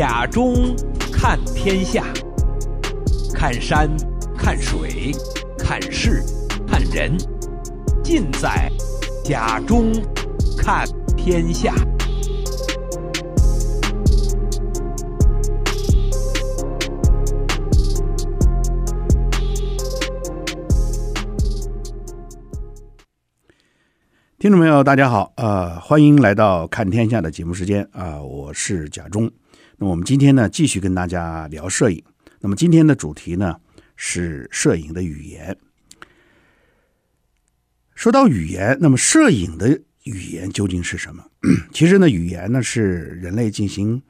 甲中看天下，看山，看水，看事，看人，尽在甲中看天下。听众朋友，大家好，呃，欢迎来到看天下的节目时间啊，我是甲中。那我们今天呢，继续跟大家聊摄影。那么今天的主题呢，是摄影的语言。说到语言，那么摄影的语言究竟是什么？其实呢，语言呢是人类进行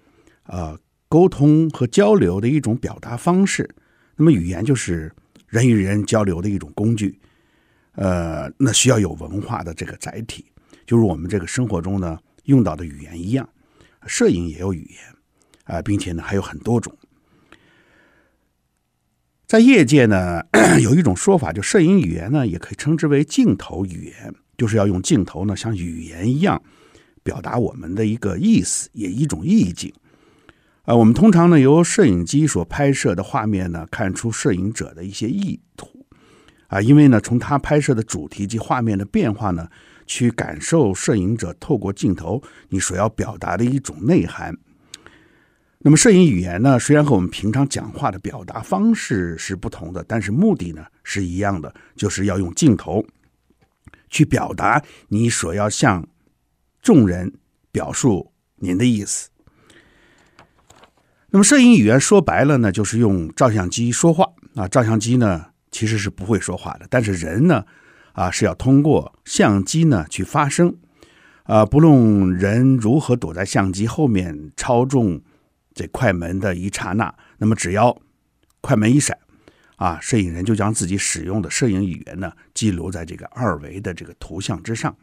啊沟通和交流的一种表达方式。那么语言就是人与人交流的一种工具。呃，那需要有文化的这个载体，就是我们这个生活中呢用到的语言一样，摄影也有语言。啊，并且呢，还有很多种。在业界呢，有一种说法，就摄影语言呢，也可以称之为镜头语言，就是要用镜头呢，像语言一样表达我们的一个意思，也一种意境。啊，我们通常呢，由摄影机所拍摄的画面呢，看出摄影者的一些意图啊，因为呢，从他拍摄的主题及画面的变化呢，去感受摄影者透过镜头你所要表达的一种内涵。那么，摄影语言呢？虽然和我们平常讲话的表达方式是不同的，但是目的呢是一样的，就是要用镜头去表达你所要向众人表述您的意思。那么，摄影语言说白了呢，就是用照相机说话啊！照相机呢其实是不会说话的，但是人呢啊是要通过相机呢去发声啊！不论人如何躲在相机后面超重。这快门的一刹那，那么只要快门一闪，啊，摄影人就将自己使用的摄影语言呢记录在这个二维的这个图像之上。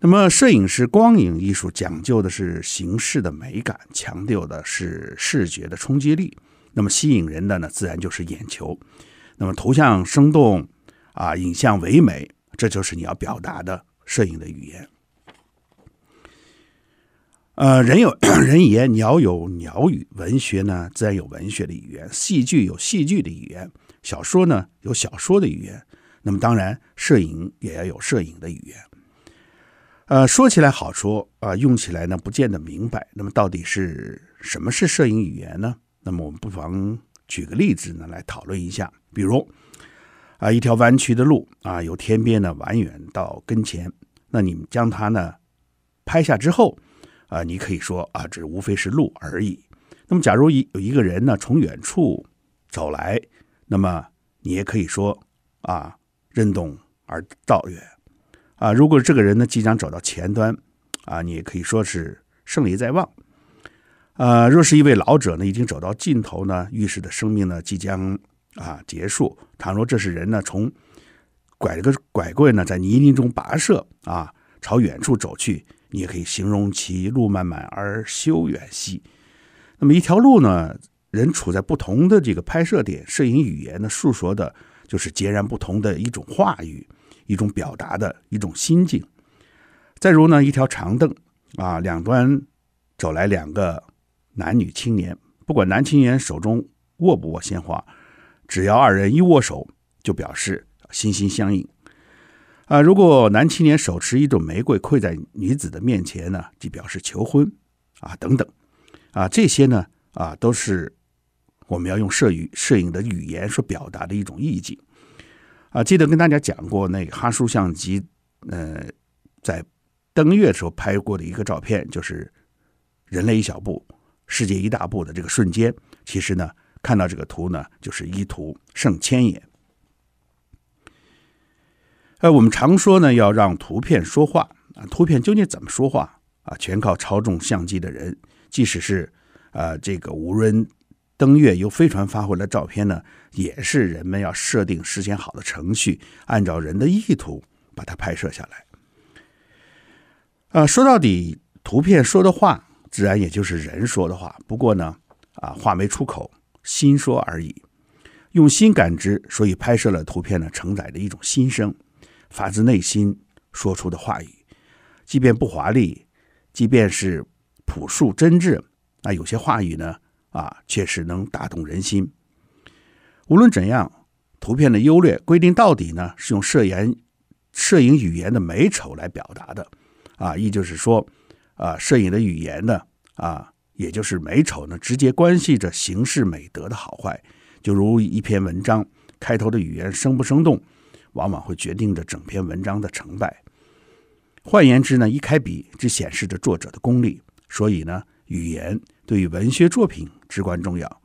那么，摄影师光影艺术讲究的是形式的美感，强调的是视觉的冲击力。那么，吸引人的呢，自然就是眼球。那么，图像生动，啊，影像唯美，这就是你要表达的摄影的语言。呃，人有 人言，鸟有鸟语，文学呢自然有文学的语言，戏剧有戏剧的语言，小说呢有小说的语言，那么当然，摄影也要有摄影的语言。呃，说起来好说啊，用起来呢不见得明白。那么到底是什么是摄影语言呢？那么我们不妨举个例子呢来讨论一下，比如啊，一条弯曲的路啊，由天边的蜿远到跟前，那你们将它呢拍下之后。啊，你可以说啊，这无非是路而已。那么，假如一有一个人呢，从远处走来，那么你也可以说啊，任重而道远。啊，如果这个人呢即将走到前端，啊，你也可以说是胜利在望。呃，若是一位老者呢，已经走到尽头呢，预示的生命呢即将啊结束。倘若这是人呢，从拐了个拐棍呢，在泥泞中跋涉啊，朝远处走去。你也可以形容其路漫漫而修远兮。那么一条路呢，人处在不同的这个拍摄点，摄影语言呢述说的就是截然不同的一种话语、一种表达的一种心境。再如呢，一条长凳啊，两端走来两个男女青年，不管男青年手中握不握鲜花，只要二人一握手，就表示心心相印。啊，如果男青年手持一朵玫瑰跪在女子的面前呢，即表示求婚，啊等等，啊这些呢啊都是我们要用摄语摄影的语言所表达的一种意境。啊，记得跟大家讲过，那个哈苏相机，呃，在登月的时候拍过的一个照片，就是人类一小步，世界一大步的这个瞬间。其实呢，看到这个图呢，就是一图胜千言。哎，我们常说呢，要让图片说话啊。图片究竟怎么说话啊？全靠操纵相机的人。即使是啊，这个无人登月由飞船发回来照片呢，也是人们要设定事先好的程序，按照人的意图把它拍摄下来。啊，说到底，图片说的话，自然也就是人说的话。不过呢，啊，话没出口，心说而已，用心感知，所以拍摄了图片呢，承载着一种心声。发自内心说出的话语，即便不华丽，即便是朴素真挚，那有些话语呢啊，确实能打动人心。无论怎样，图片的优劣规定到底呢，是用摄影摄影语言的美丑来表达的啊，也就是说啊，摄影的语言呢啊，也就是美丑呢，直接关系着形式美德的好坏。就如一篇文章开头的语言生不生动。往往会决定着整篇文章的成败。换言之呢，一开笔只显示着作者的功力。所以呢，语言对于文学作品至关重要。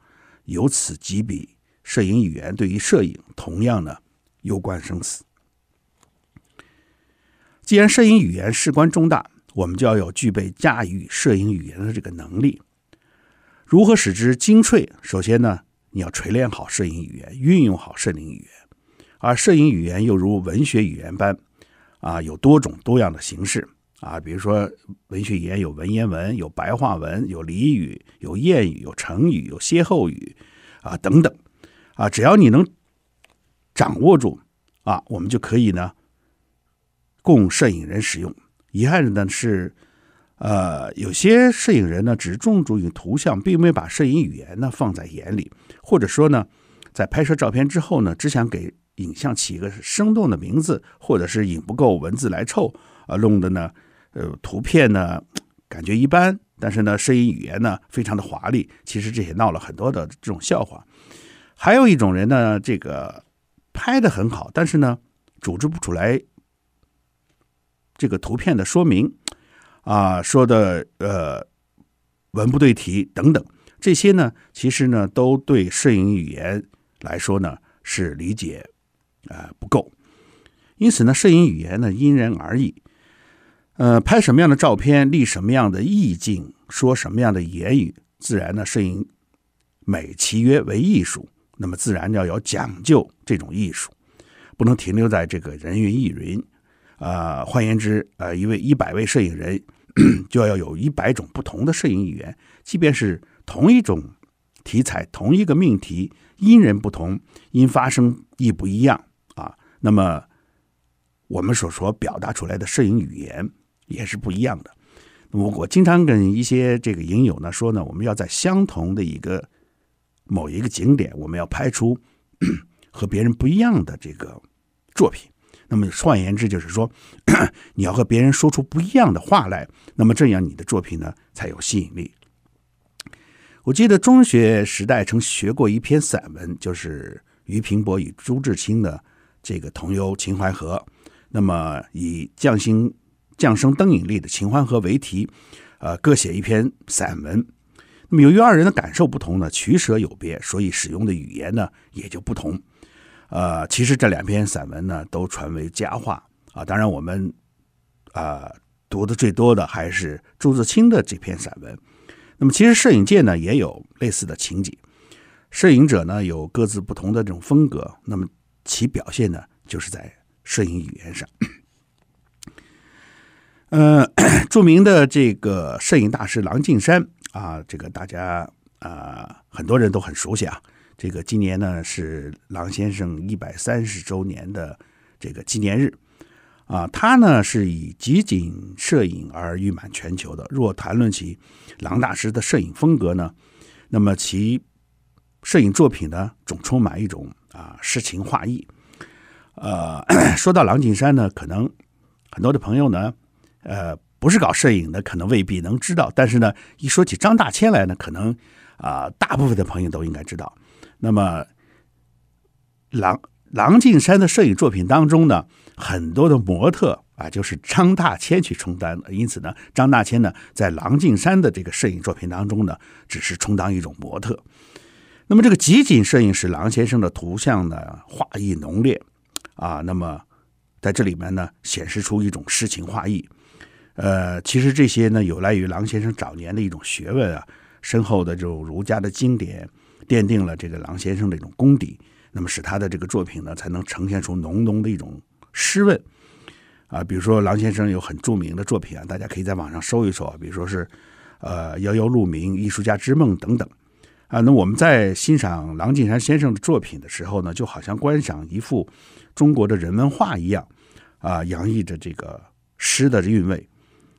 由此及彼，摄影语言对于摄影同样呢，攸关生死。既然摄影语言事关重大，我们就要有具备驾驭摄影语言的这个能力。如何使之精粹？首先呢，你要锤炼好摄影语言，运用好摄影语言。而摄影语言又如文学语言般，啊，有多种多样的形式啊，比如说文学语言有文言文、有白话文、有俚语、有谚语、有成语、有歇后语，啊，等等，啊，只要你能掌握住，啊，我们就可以呢，供摄影人使用。遗憾的是，呃，有些摄影人呢，只重注于图像，并没把摄影语言呢放在眼里，或者说呢，在拍摄照片之后呢，只想给影像起一个生动的名字，或者是影不够文字来凑，啊，弄得呢，呃，图片呢 感觉一般，但是呢，摄影语言呢非常的华丽，其实这也闹了很多的这种笑话。还有一种人呢，这个拍的很好，但是呢，组织不出来这个图片的说明，啊，说的呃文不对题等等，这些呢，其实呢，都对摄影语言来说呢是理解。啊不够，因此呢，摄影语言呢因人而异。呃，拍什么样的照片，立什么样的意境，说什么样的言语，自然呢，摄影美其约为艺术，那么自然要有讲究。这种艺术不能停留在这个人云亦云。啊，换言之，啊，一位一百位摄影人 就要有一百种不同的摄影语言。即便是同一种题材，同一个命题，因人不同，因发生亦不一样。那么，我们所说表达出来的摄影语言也是不一样的。我我经常跟一些这个影友呢说呢，我们要在相同的一个某一个景点，我们要拍出 和别人不一样的这个作品。那么换言之，就是说 你要和别人说出不一样的话来，那么这样你的作品呢才有吸引力。我记得中学时代曾学过一篇散文，就是俞平伯与朱自清的。这个同游秦淮河，那么以“匠心降生灯影里”的秦淮河为题，呃，各写一篇散文。那么由于二人的感受不同呢，取舍有别，所以使用的语言呢也就不同。呃，其实这两篇散文呢都传为佳话啊。当然，我们啊读的最多的还是朱自清的这篇散文。那么，其实摄影界呢也有类似的情景，摄影者呢有各自不同的这种风格。那么其表现呢，就是在摄影语言上。呃，著名的这个摄影大师郎静山啊，这个大家啊很多人都很熟悉啊。这个今年呢是郎先生一百三十周年的这个纪念日啊，他呢是以集锦摄影而誉满全球的。若谈论起郎大师的摄影风格呢，那么其摄影作品呢总充满一种。啊，诗情画意。呃，说到郎景山呢，可能很多的朋友呢，呃，不是搞摄影的，可能未必能知道。但是呢，一说起张大千来呢，可能啊，大部分的朋友都应该知道。那么，郎郎景山的摄影作品当中呢，很多的模特啊，就是张大千去充当的。因此呢，张大千呢，在郎景山的这个摄影作品当中呢，只是充当一种模特。那么这个集锦摄影使郎先生的图像呢画意浓烈啊，那么在这里面呢显示出一种诗情画意。呃，其实这些呢有赖于郎先生早年的一种学问啊，深厚的这种儒家的经典奠定了这个郎先生的一种功底，那么使他的这个作品呢才能呈现出浓浓的一种诗文啊。比如说郎先生有很著名的作品啊，大家可以在网上搜一搜啊，比如说是呃《夭夭鹿鸣》《艺术家之梦》等等。啊，那我们在欣赏郎景山先生的作品的时候呢，就好像观赏一幅中国的人文画一样，啊，洋溢着这个诗的韵味。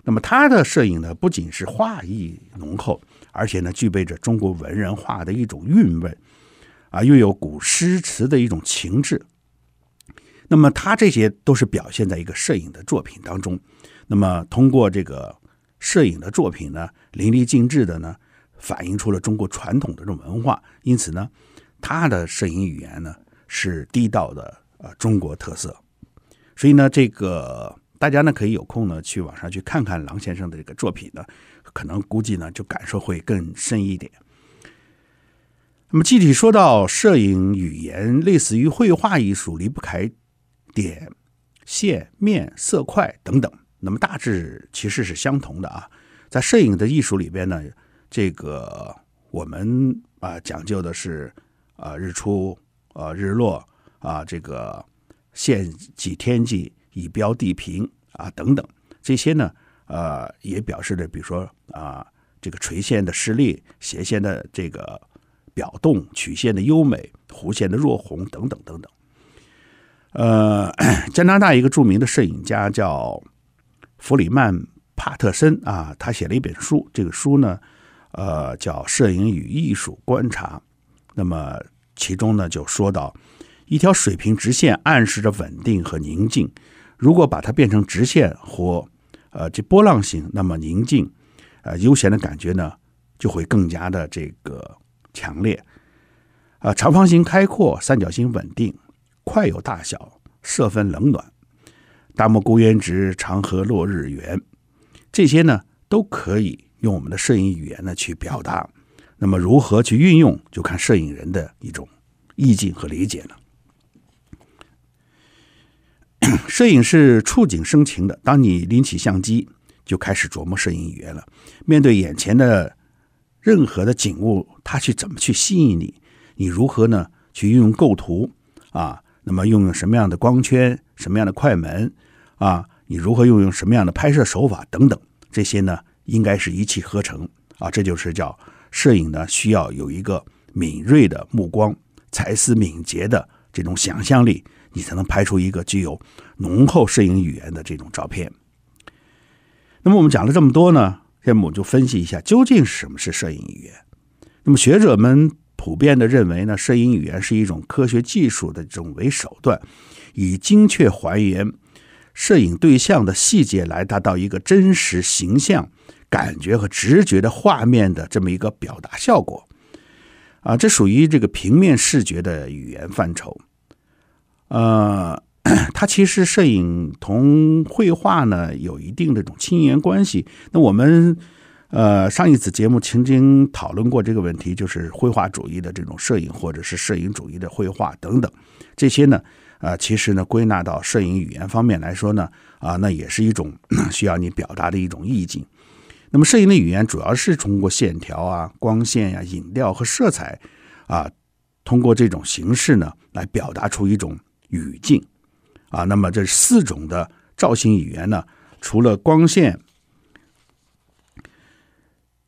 那么他的摄影呢，不仅是画意浓厚，而且呢，具备着中国文人画的一种韵味，啊，又有古诗词的一种情致。那么他这些都是表现在一个摄影的作品当中。那么通过这个摄影的作品呢，淋漓尽致的呢。反映出了中国传统的这种文化，因此呢，他的摄影语言呢是地道的呃中国特色，所以呢，这个大家呢可以有空呢去网上去看看郎先生的这个作品呢，可能估计呢就感受会更深一点。那么具体说到摄影语言，类似于绘画艺术，离不开点、线、面、色块等等，那么大致其实是相同的啊，在摄影的艺术里边呢。这个我们啊讲究的是啊日出啊日落啊这个线几天际以标地平啊等等这些呢啊也表示着比如说啊这个垂线的失力斜线的这个表动曲线的优美弧线的弱红等等等等。呃，加拿大一个著名的摄影家叫弗里曼帕特森啊，他写了一本书，这个书呢。呃，叫摄影与艺术观察，那么其中呢就说到，一条水平直线暗示着稳定和宁静，如果把它变成直线或呃这波浪形，那么宁静呃悠闲的感觉呢就会更加的这个强烈。啊，长方形开阔，三角形稳定，块有大小，色分冷暖，大漠孤烟直，长河落日圆，这些呢都可以。用我们的摄影语言呢去表达，那么如何去运用，就看摄影人的一种意境和理解了。摄影是触景生情的，当你拎起相机，就开始琢磨摄影语言了。面对眼前的任何的景物，它去怎么去吸引你？你如何呢去运用构图啊？那么运用什么样的光圈、什么样的快门啊？你如何运用什么样的拍摄手法等等这些呢？应该是一气呵成啊，这就是叫摄影呢，需要有一个敏锐的目光、才思敏捷的这种想象力，你才能拍出一个具有浓厚摄影语言的这种照片。那么我们讲了这么多呢，现在我们就分析一下，究竟什么是摄影语言？那么学者们普遍的认为呢，摄影语言是一种科学技术的这种为手段，以精确还原。摄影对象的细节来达到一个真实形象、感觉和直觉的画面的这么一个表达效果，啊，这属于这个平面视觉的语言范畴。呃，它其实摄影同绘画呢有一定这种亲缘关系。那我们呃上一次节目曾经讨论过这个问题，就是绘画主义的这种摄影，或者是摄影主义的绘画等等这些呢。啊，其实呢，归纳到摄影语言方面来说呢，啊，那也是一种 需要你表达的一种意境。那么，摄影的语言主要是通过线条啊、光线呀、影调和色彩啊，通过这种形式呢，来表达出一种语境啊。那么，这四种的造型语言呢，除了光线、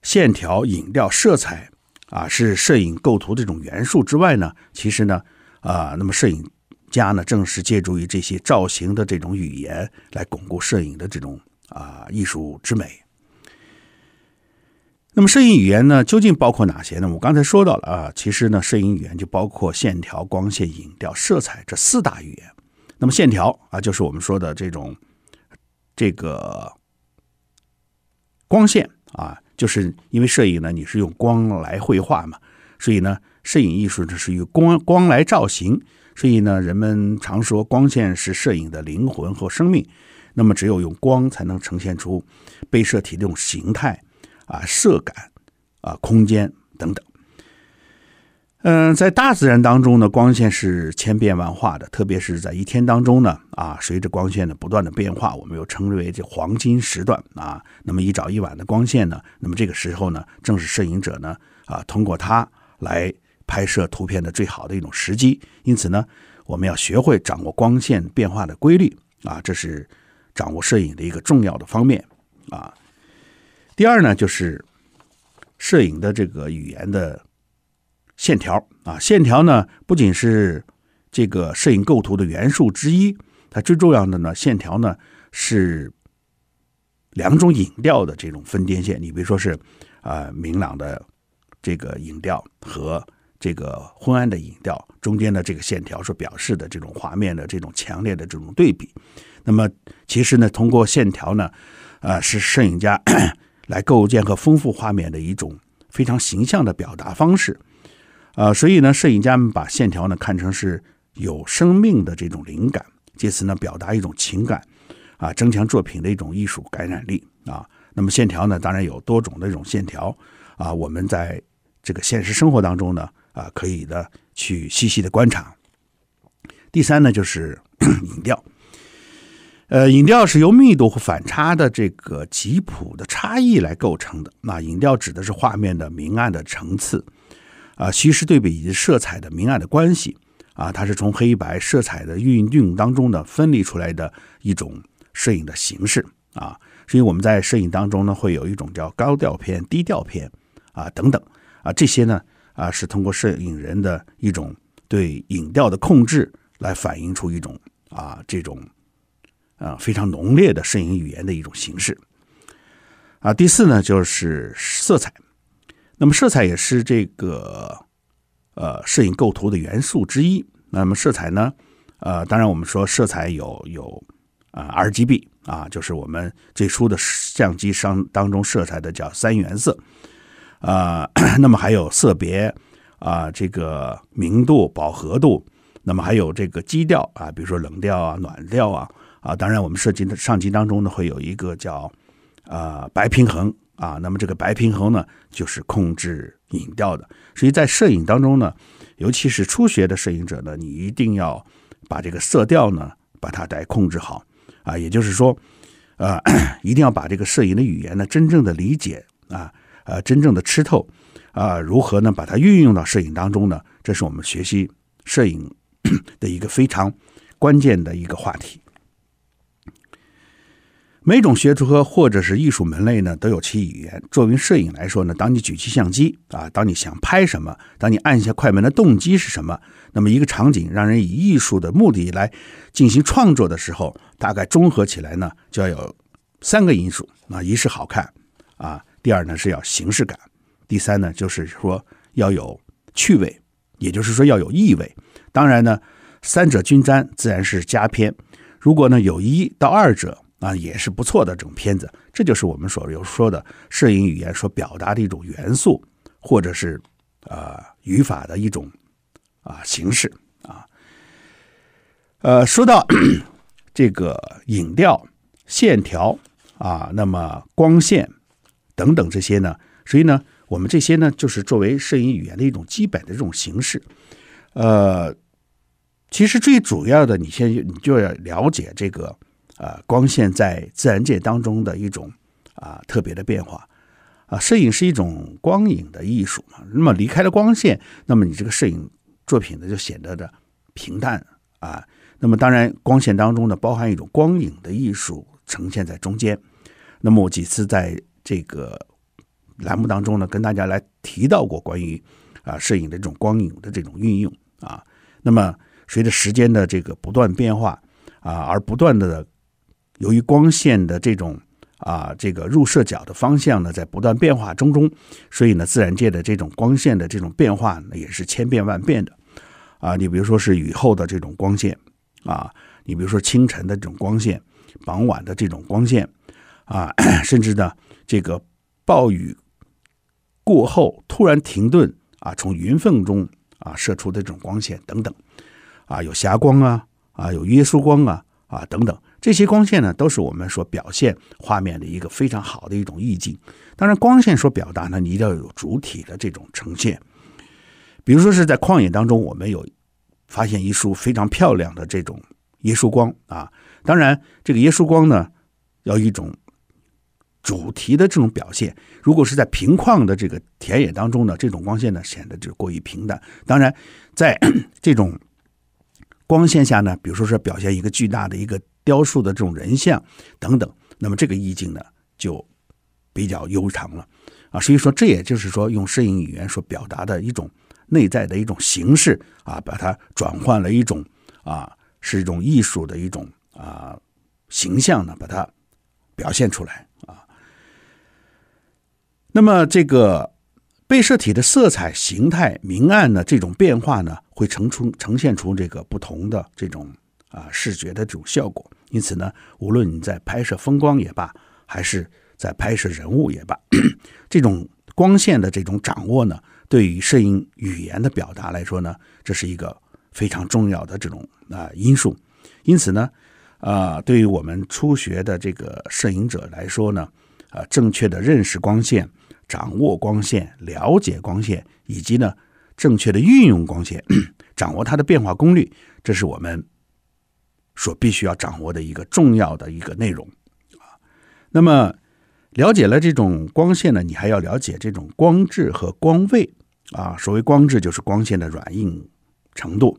线条、影调、色彩啊，是摄影构图这种元素之外呢，其实呢，啊，那么摄影。家呢，正是借助于这些造型的这种语言来巩固摄影的这种啊艺术之美。那么，摄影语言呢，究竟包括哪些呢？我刚才说到了啊，其实呢，摄影语言就包括线条、光线、影调、色彩这四大语言。那么，线条啊，就是我们说的这种这个光线啊，就是因为摄影呢，你是用光来绘画嘛，所以呢，摄影艺术这是用光光来造型。所以呢，人们常说光线是摄影的灵魂和生命，那么只有用光才能呈现出被摄体这种形态啊、色感啊、空间等等。嗯，在大自然当中呢，光线是千变万化的，特别是在一天当中呢啊，随着光线的不断的变化，我们又称之为这黄金时段啊。那么一早一晚的光线呢，那么这个时候呢，正是摄影者呢啊，通过它来。拍摄图片的最好的一种时机，因此呢，我们要学会掌握光线变化的规律啊，这是掌握摄影的一个重要的方面啊。第二呢，就是摄影的这个语言的线条啊，线条呢不仅是这个摄影构图的元素之一，它最重要的呢，线条呢是两种影调的这种分界线，你比如说是啊明朗的这个影调和。这个昏暗的影调中间的这个线条所表示的这种画面的这种强烈的这种对比，那么其实呢，通过线条呢，呃，是摄影家 来构建和丰富画面的一种非常形象的表达方式，呃，所以呢，摄影家们把线条呢看成是有生命的这种灵感，借此呢表达一种情感，啊，增强作品的一种艺术感染力啊。那么线条呢，当然有多种的这种线条啊，我们在这个现实生活当中呢。啊，可以的，去细细的观察。第三呢，就是影 调。呃，影调是由密度和反差的这个吉普的差异来构成的。那影调指的是画面的明暗的层次啊、虚实对比以及色彩的明暗的关系啊。它是从黑白色彩的运用当中呢分离出来的一种摄影的形式啊。所以我们在摄影当中呢，会有一种叫高调片、低调片啊等等啊这些呢。啊，是通过摄影人的一种对影调的控制来反映出一种啊这种啊非常浓烈的摄影语言的一种形式。啊，第四呢就是色彩。那么色彩也是这个呃摄影构图的元素之一。那么色彩呢，呃，当然我们说色彩有有啊 R G B 啊，就是我们最初的相机商当中色彩的叫三原色。啊，那么还有色别啊，这个明度、饱和度，那么还有这个基调啊，比如说冷调啊、暖调啊啊。当然，我们设计的上集当中呢，会有一个叫啊白平衡啊。那么这个白平衡呢，就是控制影调的。所以在摄影当中呢，尤其是初学的摄影者呢，你一定要把这个色调呢，把它得控制好啊。也就是说，呃，一定要把这个摄影的语言呢，真正的理解啊。呃，真正的吃透，啊，如何呢？把它运用到摄影当中呢？这是我们学习摄影 的一个非常关键的一个话题。每种学科或者是艺术门类呢，都有其语言。作为摄影来说呢，当你举起相机啊，当你想拍什么，当你按下快门的动机是什么？那么，一个场景让人以艺术的目的来进行创作的时候，大概综合起来呢，就要有三个因素。啊，一是好看，啊。第二呢是要形式感，第三呢就是说要有趣味，也就是说要有意味。当然呢，三者均沾自然是佳片。如果呢有一到二者啊，也是不错的这种片子。这就是我们所有说的摄影语言所表达的一种元素，或者是啊语法的一种啊形式啊。呃，说到 这个影调、线条啊，那么光线。等等这些呢，所以呢，我们这些呢，就是作为摄影语言的一种基本的这种形式。呃，其实最主要的，你先你就要了解这个啊，光线在自然界当中的一种啊特别的变化啊。摄影是一种光影的艺术嘛，那么离开了光线，那么你这个摄影作品呢，就显得的平淡啊。那么当然，光线当中呢，包含一种光影的艺术，呈现在中间。那么我几次在。这个栏目当中呢，跟大家来提到过关于啊摄影的这种光影的这种运用啊。那么随着时间的这个不断变化啊，而不断的由于光线的这种啊这个入射角的方向呢，在不断变化中中，所以呢，自然界的这种光线的这种变化呢，也是千变万变的啊。你比如说是雨后的这种光线啊，你比如说清晨的这种光线、傍晚的这种光线啊，甚至呢。这个暴雨过后突然停顿啊，从云缝中啊射出的这种光线等等啊，有霞光啊啊，有耶稣光啊啊等等，这些光线呢都是我们所表现画面的一个非常好的一种意境。当然，光线所表达呢，你一定要有主体的这种呈现。比如说是在旷野当中，我们有发现一束非常漂亮的这种耶稣光啊，当然这个耶稣光呢要一种。主题的这种表现，如果是在平旷的这个田野当中呢，这种光线呢显得就过于平淡。当然，在 这种光线下呢，比如说说表现一个巨大的一个雕塑的这种人像等等，那么这个意境呢就比较悠长了啊。所以说，这也就是说用摄影语言所表达的一种内在的一种形式啊，把它转换了一种啊，是一种艺术的一种啊形象呢，把它表现出来啊。那么这个被摄体的色彩、形态、明暗呢，这种变化呢，会呈出呈现出这个不同的这种啊视觉的这种效果。因此呢，无论你在拍摄风光也罢，还是在拍摄人物也罢，这种光线的这种掌握呢，对于摄影语言的表达来说呢，这是一个非常重要的这种啊因素。因此呢，啊，对于我们初学的这个摄影者来说呢，啊，正确的认识光线。掌握光线，了解光线，以及呢正确的运用光线，掌握它的变化功率，这是我们所必须要掌握的一个重要的一个内容啊。那么了解了这种光线呢，你还要了解这种光质和光位啊。所谓光质，就是光线的软硬程度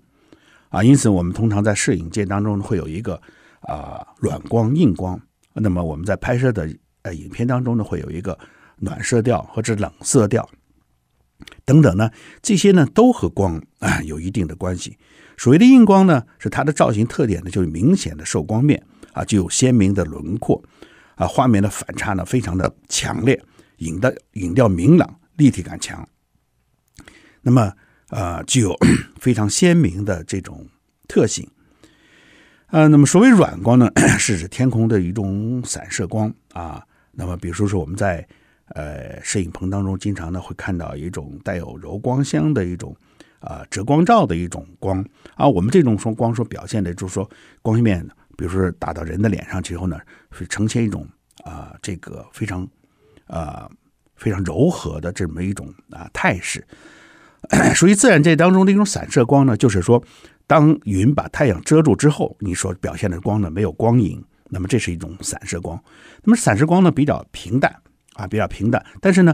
啊。因此，我们通常在摄影界当中会有一个啊软光、硬光。那么我们在拍摄的呃影片当中呢，会有一个。暖色调或者冷色调等等呢？这些呢都和光啊有一定的关系。所谓的硬光呢，是它的造型特点呢，就是明显的受光面啊，具有鲜明的轮廓啊，画面的反差呢非常的强烈，影的影调明朗，立体感强。那么呃，具有 非常鲜明的这种特性。呃，那么所谓软光呢，是指天空的一种散射光啊。那么比如说我们在呃，摄影棚当中经常呢会看到一种带有柔光箱的一种啊折光罩的一种光，而我们这种说光说表现的，就是说光线，面，比如说打到人的脸上之后呢，会呈现一种啊这个非常啊非常柔和的这么一种啊态势。属于自然界当中的一种散射光呢，就是说当云把太阳遮住之后，你所表现的光呢没有光影，那么这是一种散射光。那么散射光呢比较平淡。啊，比较平淡。但是呢，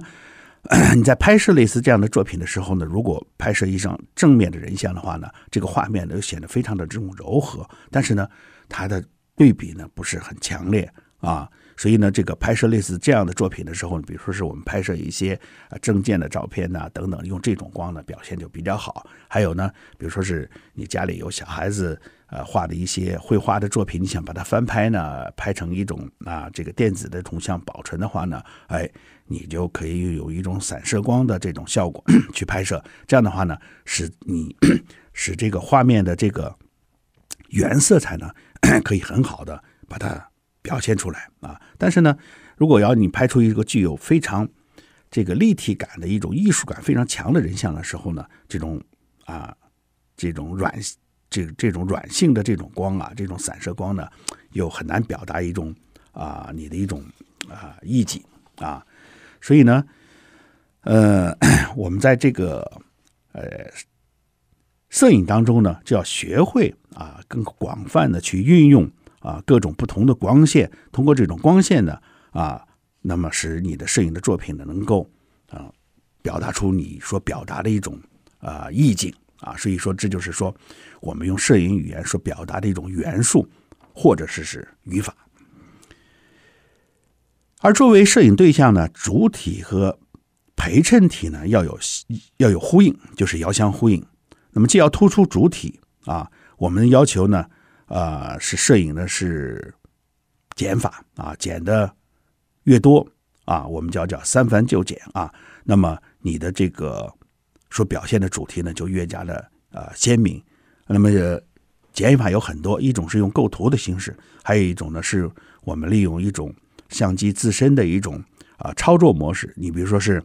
你在拍摄类似这样的作品的时候呢，如果拍摄一张正面的人像的话呢，这个画面呢就显得非常的这种柔和。但是呢，它的对比呢不是很强烈啊。所以呢，这个拍摄类似这样的作品的时候，比如说是我们拍摄一些啊证件的照片呐等等，用这种光呢表现就比较好。还有呢，比如说是你家里有小孩子。呃，画的一些绘画的作品，你想把它翻拍呢，拍成一种啊，这个电子的图像保存的话呢，哎，你就可以有一种散射光的这种效果去拍摄。这样的话呢，使你 使这个画面的这个原色彩呢，可以很好的把它表现出来啊。但是呢，如果要你拍出一个具有非常这个立体感的一种艺术感非常强的人像的时候呢，这种啊，这种软。这这种软性的这种光啊，这种散射光呢，又很难表达一种啊，你的一种啊意境啊，所以呢，呃，我们在这个呃摄影当中呢，就要学会啊，更广泛的去运用啊各种不同的光线，通过这种光线呢啊，那么使你的摄影的作品呢，能够啊表达出你所表达的一种啊意境。啊，所以说这就是说，我们用摄影语言所表达的一种元素，或者是是语法。而作为摄影对象呢，主体和陪衬体呢要有要有呼应，就是遥相呼应。那么既要突出主体啊，我们要求呢，呃，是摄影呢是减法啊，减的越多啊，我们叫叫三繁就简啊。那么你的这个。所表现的主题呢就越加的啊鲜明。那么减法有很多，一种是用构图的形式，还有一种呢是我们利用一种相机自身的一种啊操作模式。你比如说是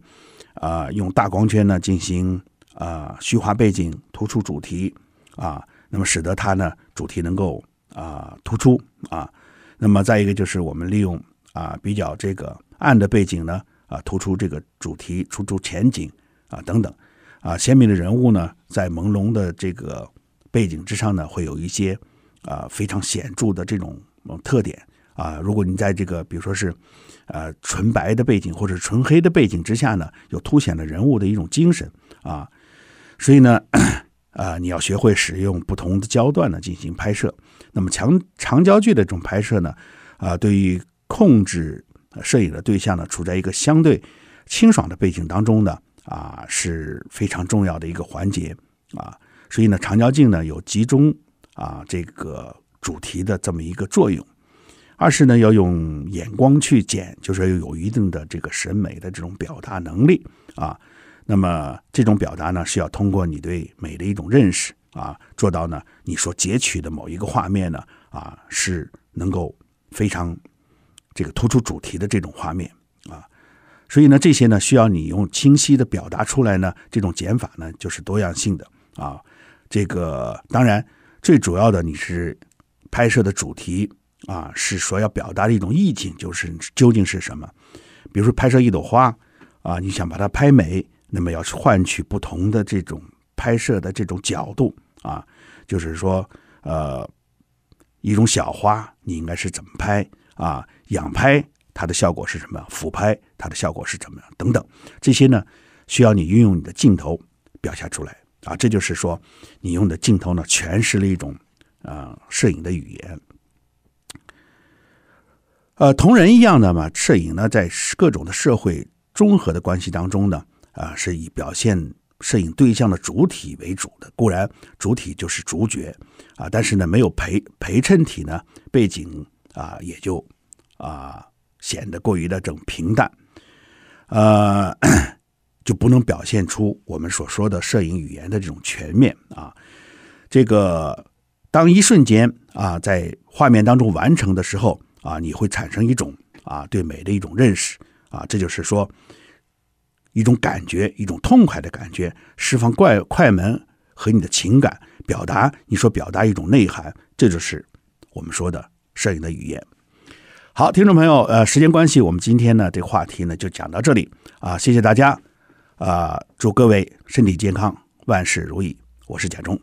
啊用大光圈呢进行啊虚化背景，突出主题啊，那么使得它呢主题能够啊突出啊。那么再一个就是我们利用啊比较这个暗的背景呢啊突出这个主题，突出前景啊等等。啊，鲜明的人物呢，在朦胧的这个背景之上呢，会有一些啊非常显著的这种特点啊。如果你在这个，比如说是呃纯白的背景或者纯黑的背景之下呢，又凸显了人物的一种精神啊。所以呢，啊，你要学会使用不同的焦段呢进行拍摄。那么，长长焦距的这种拍摄呢，啊，对于控制摄影的对象呢，处在一个相对清爽的背景当中呢。啊，是非常重要的一个环节啊，所以呢，长焦镜呢有集中啊这个主题的这么一个作用。二是呢，要用眼光去剪，就是要有一定的这个审美的这种表达能力啊。那么这种表达呢，是要通过你对美的一种认识啊，做到呢，你所截取的某一个画面呢，啊，是能够非常这个突出主题的这种画面。所以呢，这些呢需要你用清晰的表达出来呢。这种减法呢，就是多样性的啊。这个当然最主要的你是拍摄的主题啊，是所要表达的一种意境，就是究竟是什么。比如说拍摄一朵花啊，你想把它拍美，那么要换取不同的这种拍摄的这种角度啊，就是说呃一种小花，你应该是怎么拍啊？仰拍。它的效果是什么？俯拍它的效果是怎么样？等等，这些呢，需要你运用你的镜头表现出来啊！这就是说，你用的镜头呢，诠释了一种啊，摄影的语言。呃，同人一样的嘛，摄影呢，在各种的社会综合的关系当中呢，啊，是以表现摄影对象的主体为主的。固然主体就是主角啊，但是呢，没有陪陪衬体呢，背景啊，也就啊。显得过于的这种平淡，呃，就不能表现出我们所说的摄影语言的这种全面啊。这个当一瞬间啊，在画面当中完成的时候啊，你会产生一种啊对美的一种认识啊，这就是说一种感觉，一种痛快的感觉，释放快快门和你的情感表达，你所表达一种内涵，这就是我们说的摄影的语言。好，听众朋友，呃，时间关系，我们今天呢这个话题呢就讲到这里啊，谢谢大家，啊，祝各位身体健康，万事如意，我是贾中。